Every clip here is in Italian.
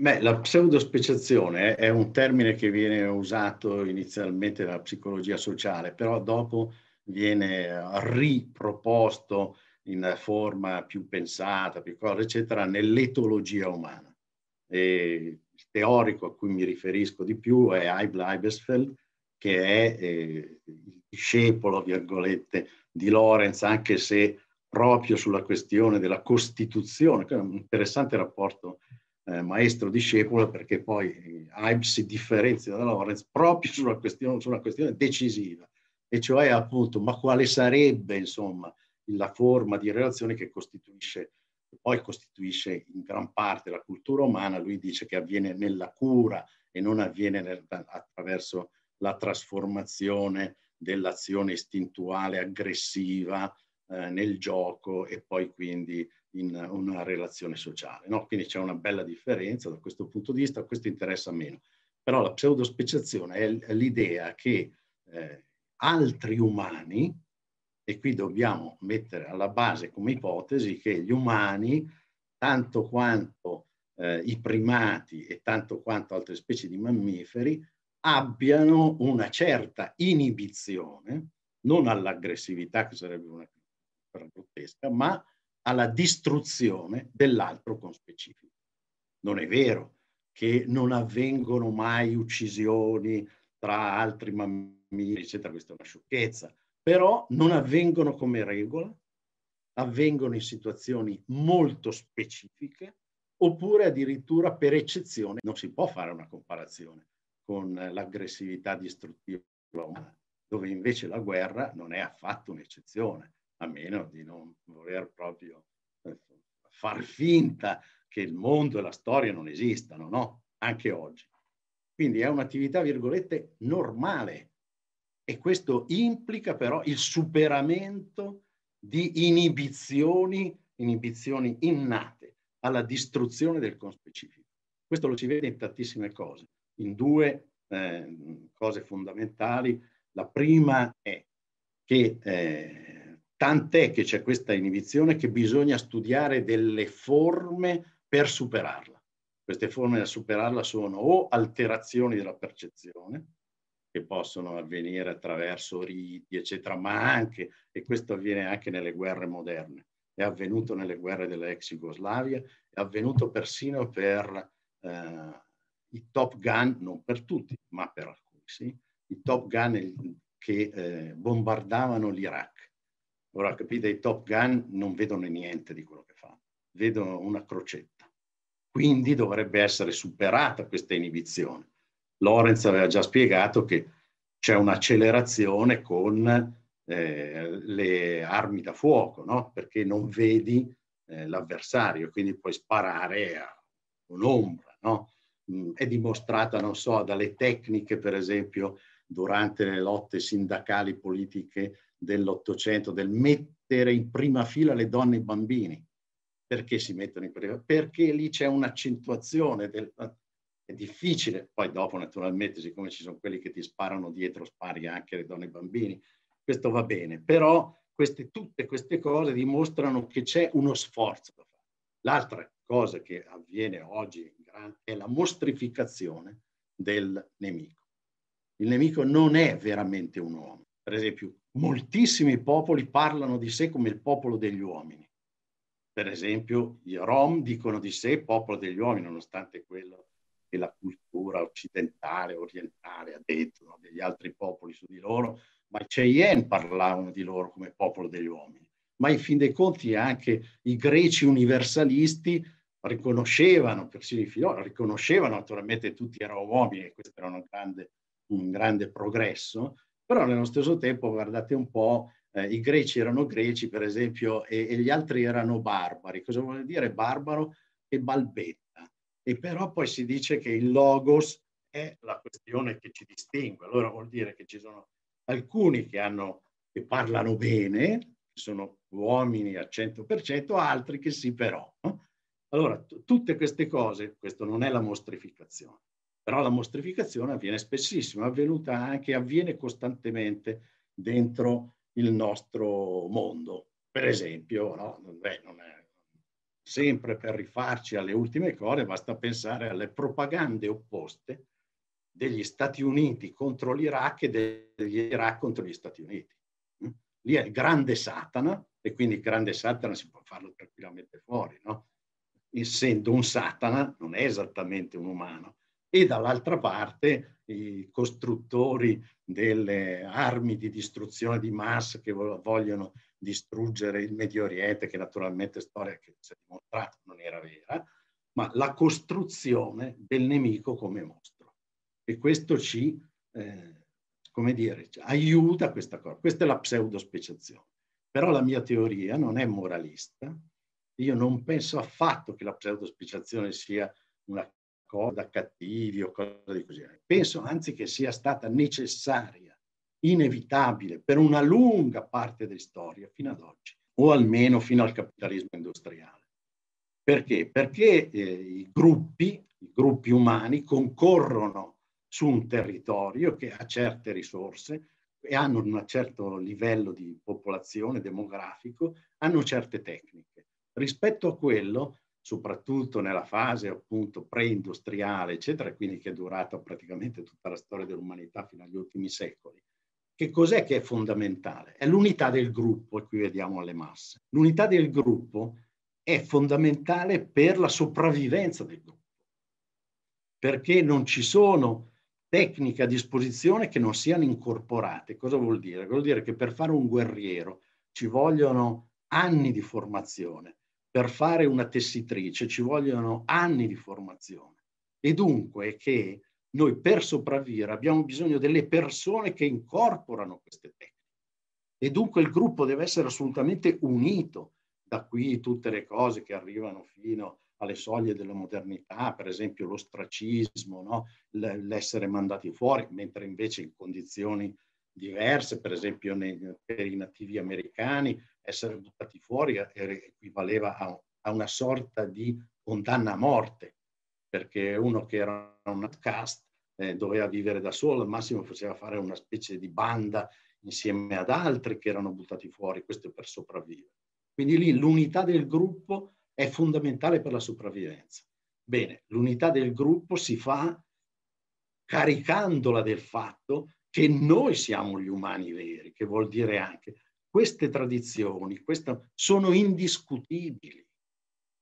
Beh, la pseudospeciazione è un termine che viene usato inizialmente dalla psicologia sociale, però dopo viene riproposto in forma più pensata, più cosa, eccetera, nell'etologia umana. E il teorico a cui mi riferisco di più è Aib Leibesfeld, che è eh, il discepolo, virgolette, di Lorenz, anche se proprio sulla questione della costituzione, che è un interessante rapporto eh, maestro-discepolo perché poi eh, Ives si differenzia da Lorenz proprio sulla questione, su questione decisiva, e cioè appunto ma quale sarebbe insomma la forma di relazione che costituisce che poi costituisce in gran parte la cultura umana, lui dice che avviene nella cura e non avviene nel, attraverso la trasformazione dell'azione istintuale aggressiva eh, nel gioco e poi quindi in una relazione sociale. No? Quindi c'è una bella differenza da questo punto di vista, questo interessa meno. Però la pseudospeciazione è l'idea che eh, altri umani, e qui dobbiamo mettere alla base come ipotesi che gli umani, tanto quanto eh, i primati e tanto quanto altre specie di mammiferi, abbiano una certa inibizione, non all'aggressività che sarebbe una cosa grottesca, ma alla distruzione dell'altro con specifico. Non è vero che non avvengono mai uccisioni tra altri mammini, eccetera, questa è una sciocchezza, però non avvengono come regola, avvengono in situazioni molto specifiche oppure addirittura per eccezione non si può fare una comparazione con l'aggressività distruttiva umana, dove invece la guerra non è affatto un'eccezione a meno di non voler proprio far finta che il mondo e la storia non esistano, no? Anche oggi. Quindi è un'attività, virgolette, normale. E questo implica però il superamento di inibizioni, inibizioni innate alla distruzione del conspecifico. Questo lo si vede in tantissime cose, in due eh, cose fondamentali. La prima è che eh, Tant'è che c'è questa inibizione che bisogna studiare delle forme per superarla. Queste forme da superarla sono o alterazioni della percezione, che possono avvenire attraverso riti, eccetera, ma anche, e questo avviene anche nelle guerre moderne, è avvenuto nelle guerre dell'ex Jugoslavia, è avvenuto persino per eh, i Top Gun, non per tutti, ma per alcuni, sì, i Top Gun eh, che eh, bombardavano l'Iraq Ora capite, i Top Gun non vedono niente di quello che fanno, vedono una crocetta. Quindi dovrebbe essere superata questa inibizione. Lorenz aveva già spiegato che c'è un'accelerazione con eh, le armi da fuoco, no? perché non vedi eh, l'avversario, quindi puoi sparare a un'ombra. No? Mm, è dimostrata, non so, dalle tecniche, per esempio, durante le lotte sindacali politiche dell'Ottocento, del mettere in prima fila le donne e i bambini. Perché si mettono in prima? fila? Perché lì c'è un'accentuazione del... È difficile, poi dopo naturalmente, siccome ci sono quelli che ti sparano dietro, spari anche le donne e i bambini, questo va bene, però queste, tutte queste cose dimostrano che c'è uno sforzo da fare. L'altra cosa che avviene oggi è la mostrificazione del nemico. Il nemico non è veramente un uomo. Per esempio, moltissimi popoli parlano di sé come il popolo degli uomini. Per esempio, i Rom dicono di sé popolo degli uomini, nonostante quello che la cultura occidentale, orientale ha detto degli altri popoli su di loro, ma i Cheyenne parlavano di loro come popolo degli uomini. Ma in fin dei conti anche i greci universalisti riconoscevano, persino i filologi, riconoscevano naturalmente tutti erano uomini e questo era un grande, un grande progresso, però nello stesso tempo, guardate un po', eh, i greci erano greci, per esempio, e, e, gli altri erano barbari. Cosa vuol dire barbaro? Che balbetta. E però poi si dice che il logos è la questione che ci distingue. Allora vuol dire che ci sono alcuni che, hanno, che parlano bene, sono uomini al 100%, altri che sì però. No? Allora, tutte queste cose, questo non è la mostrificazione, però la mostrificazione avviene spessissimo, è avvenuta anche, avviene costantemente dentro il nostro mondo. Per esempio, no? Beh, non è, sempre per rifarci alle ultime cose, basta pensare alle propagande opposte degli Stati Uniti contro l'Iraq e degli Iraq contro gli Stati Uniti. Mm? Lì è il grande Satana e quindi il grande Satana si può farlo tranquillamente fuori, no? Essendo un Satana non è esattamente un umano, e dall'altra parte i costruttori delle armi di distruzione di massa che vogliono distruggere il Medio Oriente, che naturalmente è storia che si è dimostrata non era vera, ma la costruzione del nemico come mostro. E questo ci, eh, come dire, aiuta questa cosa. Questa è la pseudospeciazione. Però la mia teoria non è moralista. Io non penso affatto che la pseudospeciazione sia una da cattivi o cose di così. Penso anzi che sia stata necessaria, inevitabile per una lunga parte della storia fino ad oggi, o almeno fino al capitalismo industriale. Perché? Perché eh, i, gruppi, i gruppi umani concorrono su un territorio che ha certe risorse e hanno un certo livello di popolazione demografico, hanno certe tecniche. Rispetto a quello soprattutto nella fase appunto pre-industriale, eccetera, quindi che è durata praticamente tutta la storia dell'umanità fino agli ultimi secoli. Che cos'è che è fondamentale? È l'unità del gruppo, e qui vediamo le masse. L'unità del gruppo è fondamentale per la sopravvivenza del gruppo, perché non ci sono tecniche a disposizione che non siano incorporate. Cosa vuol dire? Vuol dire che per fare un guerriero ci vogliono anni di formazione, per fare una tessitrice ci vogliono anni di formazione e dunque che noi per sopravvivere abbiamo bisogno delle persone che incorporano queste tecniche e dunque il gruppo deve essere assolutamente unito da qui tutte le cose che arrivano fino alle soglie della modernità, per esempio l'ostracismo, no? l'essere mandati fuori, mentre invece in condizioni diverse, per esempio nei, per i nativi americani essere buttati fuori equivaleva a, a una sorta di condanna a morte, perché uno che era un outcast eh, doveva vivere da solo, al massimo faceva fare una specie di banda insieme ad altri che erano buttati fuori, questo per sopravvivere. Quindi lì l'unità del gruppo è fondamentale per la sopravvivenza. Bene, l'unità del gruppo si fa caricandola del fatto che noi siamo gli umani veri, che vuol dire anche queste tradizioni questa, sono indiscutibili,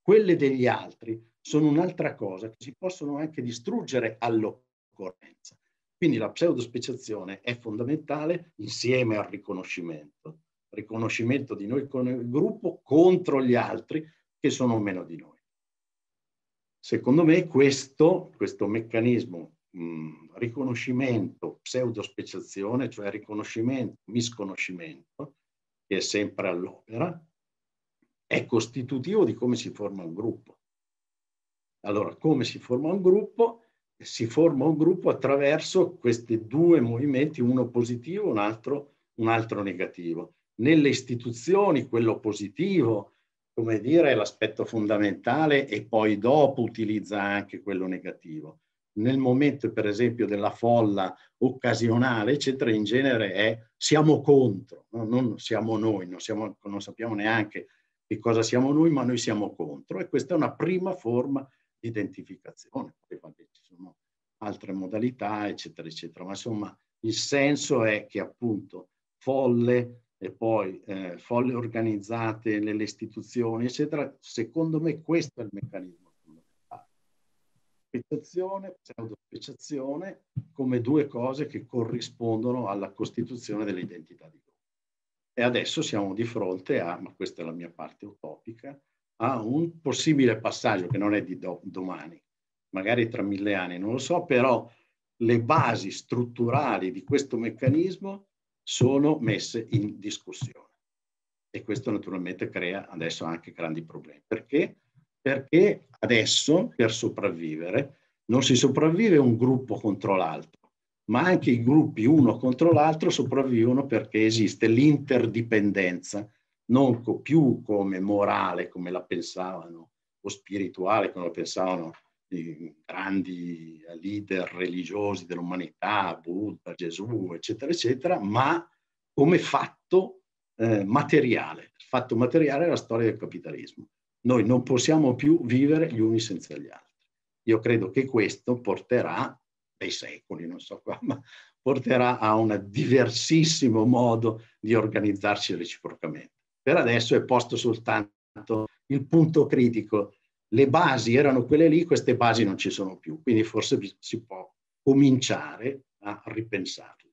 quelle degli altri sono un'altra cosa che si possono anche distruggere all'occorrenza. Quindi la pseudospeciazione è fondamentale insieme al riconoscimento, riconoscimento di noi come gruppo contro gli altri che sono meno di noi. Secondo me questo, questo meccanismo mh, mm, riconoscimento, pseudospeciazione, cioè riconoscimento, misconoscimento, che è sempre all'opera, è costitutivo di come si forma un gruppo. Allora, come si forma un gruppo? Si forma un gruppo attraverso questi due movimenti, uno positivo, un un altro negativo. Nelle istituzioni, quello positivo, come dire, è l'aspetto fondamentale e poi dopo utilizza anche quello negativo nel momento per esempio della folla occasionale, eccetera, in genere è siamo contro, no? non siamo noi, non, siamo, non sappiamo neanche che cosa siamo noi, ma noi siamo contro e questa è una prima forma di identificazione. Poi vabbè, ci sono altre modalità, eccetera, eccetera, ma insomma il senso è che appunto folle e poi eh, folle organizzate nelle istituzioni, eccetera, secondo me questo è il meccanismo speciazione, pseudospeciazione, come due cose che corrispondono alla costituzione dell'identità di gruppo. E adesso siamo di fronte a, ma questa è la mia parte utopica, a un possibile passaggio che non è di do domani, magari tra mille anni, non lo so, però le basi strutturali di questo meccanismo sono messe in discussione. E questo naturalmente crea adesso anche grandi problemi. Perché? perché adesso per sopravvivere non si sopravvive un gruppo contro l'altro, ma anche i gruppi uno contro l'altro sopravvivono perché esiste l'interdipendenza, non co- più come morale, come la pensavano, o spirituale, come la pensavano i grandi leader religiosi dell'umanità, Buddha, Gesù, eccetera, eccetera, ma come fatto eh, materiale. Il fatto materiale è la storia del capitalismo. Noi non possiamo più vivere gli uni senza gli altri. Io credo che questo porterà, dei secoli, non so qua, ma porterà a un diversissimo modo di organizzarci reciprocamente. Per adesso è posto soltanto il punto critico. Le basi erano quelle lì, queste basi non ci sono più, quindi forse si può cominciare a ripensarle.